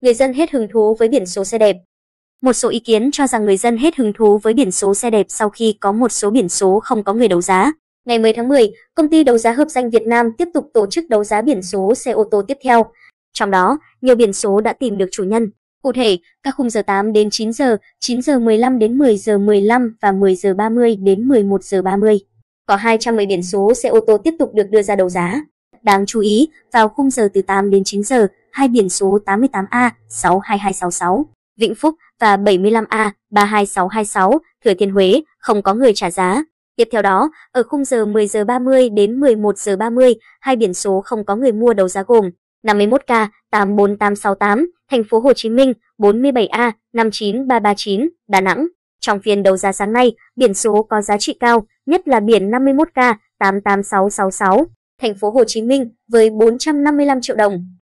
người dân hết hứng thú với biển số xe đẹp. Một số ý kiến cho rằng người dân hết hứng thú với biển số xe đẹp sau khi có một số biển số không có người đấu giá. Ngày 10 tháng 10, công ty đấu giá hợp danh Việt Nam tiếp tục tổ chức đấu giá biển số xe ô tô tiếp theo. Trong đó, nhiều biển số đã tìm được chủ nhân. Cụ thể, các khung giờ 8 đến 9 giờ, 9 giờ 15 đến 10 giờ 15 và 10 giờ 30 đến 11 giờ 30. Có 210 biển số xe ô tô tiếp tục được đưa ra đấu giá. Đáng chú ý, vào khung giờ từ 8 đến 9 giờ, hai biển số 88A 62266, Vĩnh Phúc và 75A 32626, Thừa Thiên Huế không có người trả giá. Tiếp theo đó, ở khung giờ 10 giờ 30 đến 11 giờ 30, hai biển số không có người mua đấu giá gồm 51K 84868, thành phố Hồ Chí Minh 47A 59339, Đà Nẵng. Trong phiên đấu giá sáng nay, biển số có giá trị cao, nhất là biển 51K 88666, thành phố Hồ Chí Minh với 455 triệu đồng.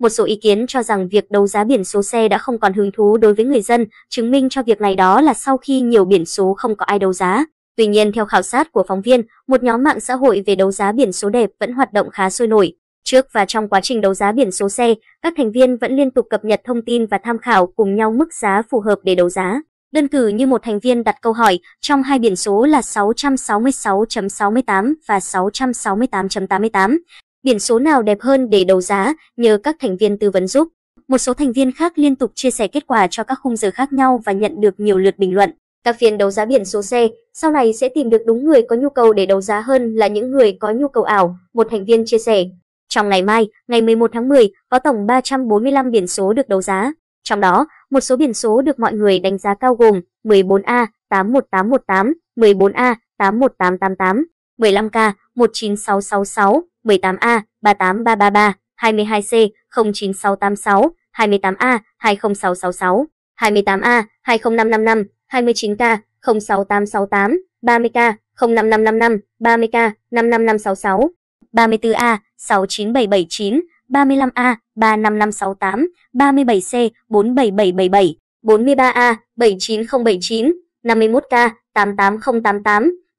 Một số ý kiến cho rằng việc đấu giá biển số xe đã không còn hứng thú đối với người dân, chứng minh cho việc này đó là sau khi nhiều biển số không có ai đấu giá. Tuy nhiên, theo khảo sát của phóng viên, một nhóm mạng xã hội về đấu giá biển số đẹp vẫn hoạt động khá sôi nổi. Trước và trong quá trình đấu giá biển số xe, các thành viên vẫn liên tục cập nhật thông tin và tham khảo cùng nhau mức giá phù hợp để đấu giá. Đơn cử như một thành viên đặt câu hỏi, trong hai biển số là 666.68 và 668.88, biển số nào đẹp hơn để đấu giá, nhờ các thành viên tư vấn giúp. Một số thành viên khác liên tục chia sẻ kết quả cho các khung giờ khác nhau và nhận được nhiều lượt bình luận. Các phiên đấu giá biển số xe sau này sẽ tìm được đúng người có nhu cầu để đấu giá hơn là những người có nhu cầu ảo, một thành viên chia sẻ. Trong ngày mai, ngày 11 tháng 10, có tổng 345 biển số được đấu giá. Trong đó, một số biển số được mọi người đánh giá cao gồm 14A81818, 14A81888, 15K 19666 18A 38333 22C 09686 28A 20666 28A 20555 29K 06868 30K 05555 30K 55566 34A 69779 35A 35568 37C 47777 43A 79079 51K 88088